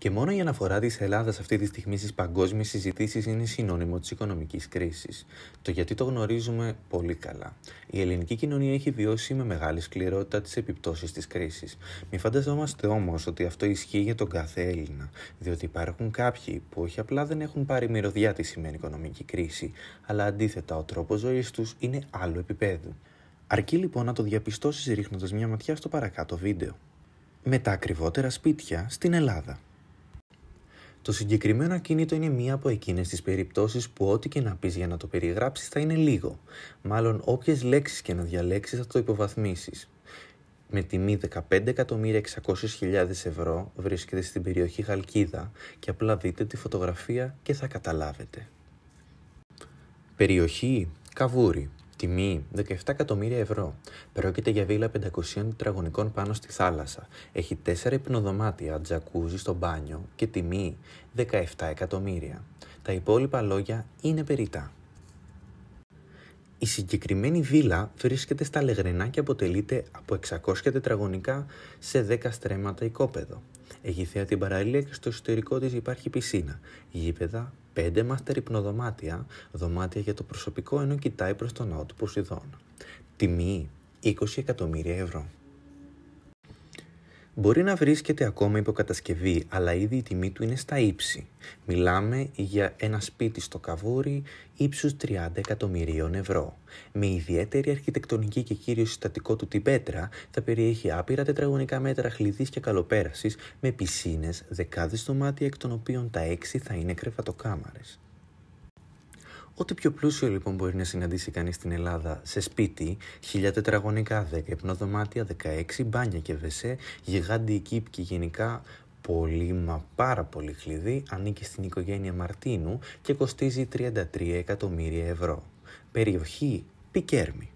Και μόνο η αναφορά της Ελλάδας αυτή τη στιγμή στις παγκόσμιες συζητήσεις είναι συνώνυμο της οικονομικής κρίσης. Το γιατί το γνωρίζουμε πολύ καλά. Η ελληνική κοινωνία έχει βιώσει με μεγάλη σκληρότητα τις επιπτώσεις της κρίσης. Μην φανταζόμαστε όμως ότι αυτό ισχύει για τον κάθε Έλληνα, διότι υπάρχουν κάποιοι που όχι απλά δεν έχουν πάρει μυρωδιά τι σημαίνει οικονομική κρίση, αλλά αντίθετα ο τρόπος ζωής τους είναι άλλου επίπεδου. Αρκεί λοιπόν να το διαπιστώσεις ρίχνοντας μια ματιά στο παρακάτω βίντεο. Με τα ακριβότερα σπίτια στην Ελλάδα. Το συγκεκριμένο ακίνητο είναι μία από εκείνες τις περιπτώσεις που ό,τι και να πεις για να το περιγράψεις θα είναι λίγο. Μάλλον, όποιες λέξεις και να διαλέξεις θα το υποβαθμίσεις. Με τιμή 15.600.000 ευρώ βρίσκεται στην περιοχή Χαλκίδα και απλά δείτε τη φωτογραφία και θα καταλάβετε. Περιοχή Καβούρη Τιμή 17 εκατομμύρια ευρώ. Πρόκειται για βίλα 500 τετραγωνικών πάνω στη θάλασσα. Έχει 4 υπνοδωμάτια, τζακούζι στο μπάνιο και τιμή 17 εκατομμύρια. Τα υπόλοιπα λόγια είναι περίτα. Η συγκεκριμένη βίλα βρίσκεται στα Λεγρενά και αποτελείται από 600 τετραγωνικά σε 10 στρέμματα οικόπεδο. Έχει θέα την παραλία και στο εσωτερικό της υπάρχει πισίνα, γήπεδα, 5 μάστερ υπνοδωμάτια, δωμάτια για το προσωπικό ενώ κοιτάει προς τον ναό του Ποσειδών. Τιμή 20 εκατομμύρια ευρώ. Μπορεί να βρίσκεται ακόμα υποκατασκευή, αλλά ήδη η τιμή του είναι στα ύψη. Μιλάμε για ένα σπίτι στο Καβούρι ύψους 30 εκατομμυρίων ευρώ. Με ιδιαίτερη αρχιτεκτονική και κύριο συστατικό του την πέτρα θα περιέχει άπειρα τετραγωνικά μέτρα χλειδής και καλοπέρασης με πισίνες, δεκάδες δωμάτια εκ των οποίων τα έξι θα είναι κρεβατοκάμαρες. Ό,τι πιο πλούσιο λοιπόν μπορεί να συναντήσει κανείς στην Ελλάδα σε σπίτι, 1000 τετραγωνικά, 10 υπνοδωμάτια, 16 μπάνια και βεσέ, γιγάντιοι κήποι και γενικά πολύ μα πάρα πολύ χλειδί ανήκει στην οικογένεια Μαρτίνου και κοστίζει 33 εκατομμύρια ευρώ. Περιοχή Πικέρμη.